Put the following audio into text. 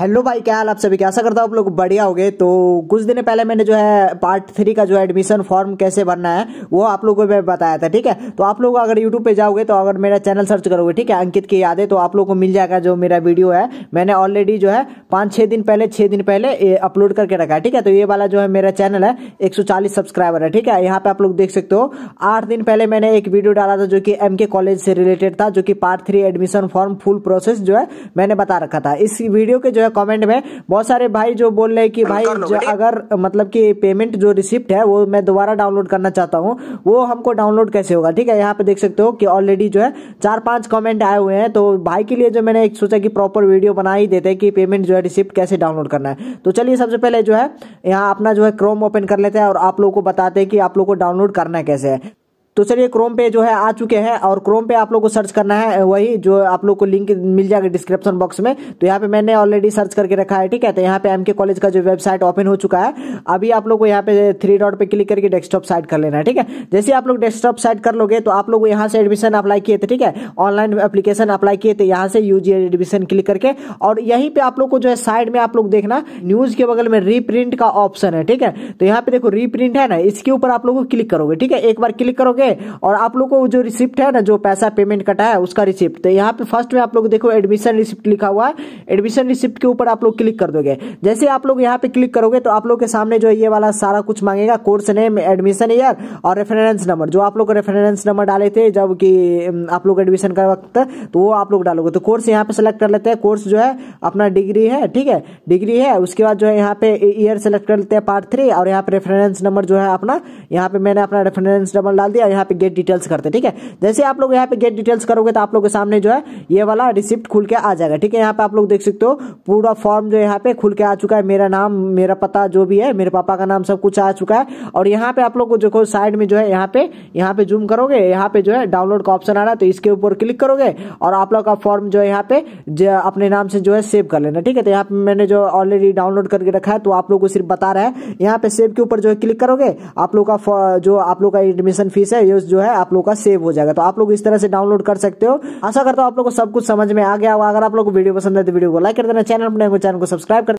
hello भाई क्या हाल आप सभी कैसा करता हूँ आप लोग बढ़िया हो गए तो कुछ दिन पहले मैंने जो है पार्ट थ्री का जो है एडमिशन फॉर्म कैसे भरना है वो आप लोगों को मैं बताया था ठीक है तो आप लोग अगर यूट्यूब पे जाओगे तो अगर मेरा चैनल सर्च करोगे ठीक है अंकित की यादें तो आप लोग को मिल जाएगा जो मेरा वीडियो है मैंने ऑलरेडी जो है पाँच छः दिन पहले छः दिन पहले अपलोड करके रखा है ठीक है तो ये वाला जो है मेरा चैनल है एक सब्सक्राइबर है ठीक है यहाँ पर आप लोग देख सकते हो आठ दिन पहले मैंने एक वीडियो डाला था जो कि एम कॉलेज से रिलेटेड था जो कि part three admission form full process जो है मैंने बता रखा था इस वीडियो के जो है कमेंट में बहुत सारे भाई जो बोल रहे हैं कि भाई अगर मतलब कि पेमेंट जो रिसिप्ट है वो मैं दोबारा डाउनलोड करना चाहता हूँ वो हमको डाउनलोड कैसे होगा ठीक है यहाँ पे देख सकते हो कि ऑलरेडी जो है चार पांच कॉमेंट आए हुए हैं तो भाई के लिए जो मैंने एक सोचा कि प्रॉपर वीडियो बना ही देते हैं कि पेमेंट जो है रिसिप्ट कैसे डाउनलोड करना है तो चलिए सबसे पहले जो है यहाँ अपना जो है क्रोम ओपन कर लेते हैं और आप लोग को बताते हैं कि आप लोग को डाउनलोड करना कैसे है तो चलिए क्रोम पे जो है आ चुके हैं और क्रोम पे आप लोग को सर्च करना है वही जो आप लोग को लिंक मिल जाएगा डिस्क्रिप्शन बॉक्स में तो यहाँ पे मैंने ऑलरेडी सर्च करके रखा है ठीक है तो यहाँ पे एमके कॉलेज का जो वेबसाइट ओपन हो चुका है अभी आप लोग को यहाँ पे थ्री डॉट पे क्लिक करके डेस्कटॉप साइट कर लेना है ठीक है जैसे आप लोग डेस्कटॉप साइट कर लोगे तो आप लोग यहाँ से एडमिशन अप्लाई किए थे ठीक है ऑनलाइन एप्लीकेशन अप्लाई किए थे यहाँ से यूजी एडमिशन क्लिक करके और यहीं पर आप लोग को जो है साइड में आप लोग देखना न्यूज के बगल में रीप्रिंट का ऑप्शन है ठीक है तो यहाँ पे देखो रीप्रिंट है ना इसके ऊपर आप लोग को क्लिक करोगे ठीक है एक बार क्लिक करोगे ओके और आप लोग को जो रिसिप्ट है ना जो पैसा पेमेंट कटा है उसका रिसिप्ट तो यहाँ पे फर्स्ट में आप लोग देखो एडमिशन रिसिप्ट लिखा हुआ है एडमिशन रिसिप्ट के ऊपर आप लोग क्लिक कर दोगे जैसे आप लोग यहाँ पे क्लिक करोगे तो आप लोग के सामने जो ये वाला सारा कुछ मांगेगा कोर्स नेम एडमिशन ईयर और रेफरेंस नंबर जो आप लोग रेफरेंस नंबर डाले थे जब कि आप लोग एडमिशन का वक्त तो वो आप लोग डालोगे तो कोर्स यहाँ पे सेलेक्ट कर लेते हैं कोर्स जो है अपना डिग्री है ठीक है डिग्री है उसके बाद जो है यहाँ पे ईयर सेलेक्ट कर लेते हैं पार्ट थ्री और यहाँ पे रेफरेंस नंबर जो है अपना यहाँ पे मैंने अपना रेफरेंस नंबर डाल दिया यहाँ पे गेट डिटेल्स करते हैं ठीक है जैसे आप लोग यहाँ पे गेट डिटेल्स करोगे तो आप लोग के सामने जो है ये वाला रिसिप्ट खुल के आ जाएगा ठीक है यहाँ पे आप लोग देख सकते हो पूरा फॉर्म जो यहाँ पे खुल के आ चुका है मेरा नाम मेरा पता जो भी है मेरे पापा का नाम सब कुछ आ चुका है और यहाँ पे आप लोग को देखो साइड में जो है यहाँ पे यहाँ पे जूम करोगे यहाँ पे जो है डाउनलोड का ऑप्शन आ रहा है तो इसके ऊपर क्लिक करोगे और आप लोग का फॉर्म जो है यहाँ पे अपने नाम से जो है सेव कर लेना ठीक है तो यहाँ पे मैंने जो ऑलरेडी डाउनलोड करके रखा है तो आप लोग को सिर्फ बता रहा है यहाँ पे सेव के ऊपर जो है क्लिक करोगे आप लोग का जो आप लोग का एडमिशन फीस है है ये जो है आप लोग का सेव हो जाएगा तो आप लोग इस तरह से डाउनलोड कर सकते हो आशा करता हूँ आप लोग को सब कुछ समझ में आ गया होगा अगर आप लोग को वीडियो पसंद है तो वीडियो को लाइक कर देना चैनल अपने तो चैनल को सब्सक्राइब कर